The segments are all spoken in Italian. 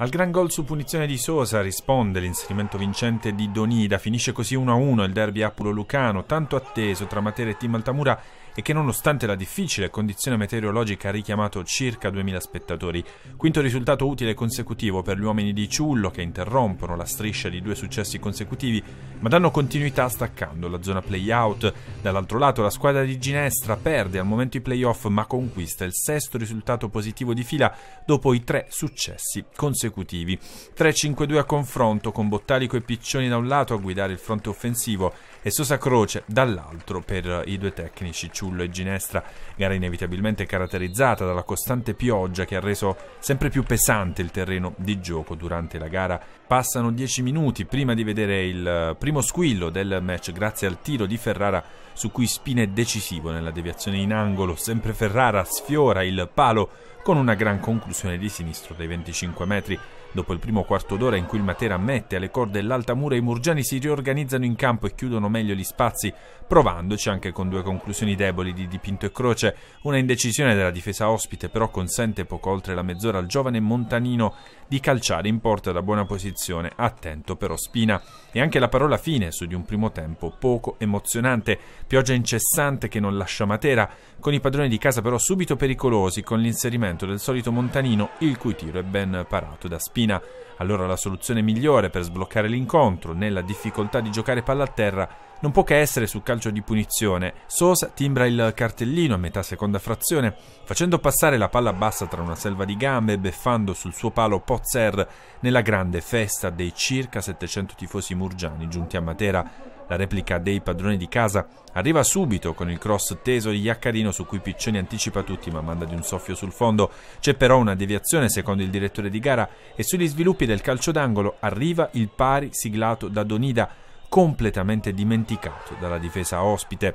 Al gran gol su punizione di Sosa risponde l'inserimento vincente di Donida, finisce così 1-1 il derby Apulo-Lucano, tanto atteso tra Matera e Team Altamura e che nonostante la difficile condizione meteorologica ha richiamato circa 2000 spettatori, quinto risultato utile consecutivo per gli uomini di Ciullo che interrompono la striscia di due successi consecutivi, ma danno continuità staccando la zona play-out. Dall'altro lato la squadra di Ginestra perde al momento i play-off ma conquista il sesto risultato positivo di fila dopo i tre successi consecutivi. 3-5-2 a confronto con Bottalico e Piccioni da un lato a guidare il fronte offensivo e Sosa Croce dall'altro per i due tecnici Ciullo e Ginestra, gara inevitabilmente caratterizzata dalla costante pioggia che ha reso sempre più pesante il terreno di gioco durante la gara. Passano dieci minuti prima di vedere il primo squillo del match grazie al tiro di Ferrara su cui Spina è decisivo nella deviazione in angolo, sempre Ferrara sfiora il palo con una gran conclusione di sinistro dai 25 metri. Dopo il primo quarto d'ora in cui il Matera mette alle corde l'alta mura, i Murgiani si riorganizzano in campo e chiudono meglio gli spazi, provandoci anche con due conclusioni deboli di dipinto e croce. Una indecisione della difesa ospite però consente poco oltre la mezz'ora al giovane Montanino di calciare in porta da buona posizione, attento però Spina. E anche la parola fine su di un primo tempo poco emozionante, pioggia incessante che non lascia Matera, con i padroni di casa però subito pericolosi con l'inserimento del solito Montanino, il cui tiro è ben parato da Spina. Allora la soluzione migliore per sbloccare l'incontro nella difficoltà di giocare palla a terra non può che essere sul calcio di punizione. Sosa timbra il cartellino a metà seconda frazione, facendo passare la palla bassa tra una selva di gambe e beffando sul suo palo Pozzer nella grande festa dei circa 700 tifosi murgiani giunti a Matera la replica dei padroni di casa arriva subito con il cross teso di Iaccarino su cui Piccioni anticipa tutti ma manda di un soffio sul fondo. C'è però una deviazione secondo il direttore di gara e sugli sviluppi del calcio d'angolo arriva il pari siglato da Donida completamente dimenticato dalla difesa ospite.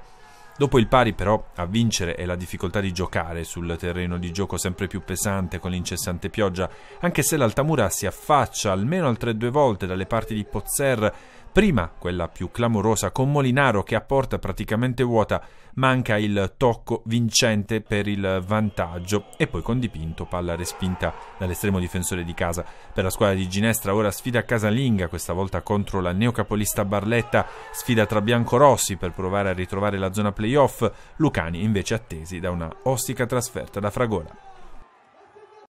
Dopo il pari però a vincere è la difficoltà di giocare sul terreno di gioco sempre più pesante con l'incessante pioggia, anche se l'Altamura si affaccia almeno altre due volte dalle parti di Pozzer, Prima, quella più clamorosa con Molinaro che a porta praticamente vuota, manca il tocco vincente per il vantaggio e poi con dipinto palla respinta dall'estremo difensore di casa. Per la squadra di Ginestra ora sfida casalinga, questa volta contro la neocapolista Barletta, sfida tra biancorossi per provare a ritrovare la zona playoff, Lucani invece attesi da una ostica trasferta da Fragola.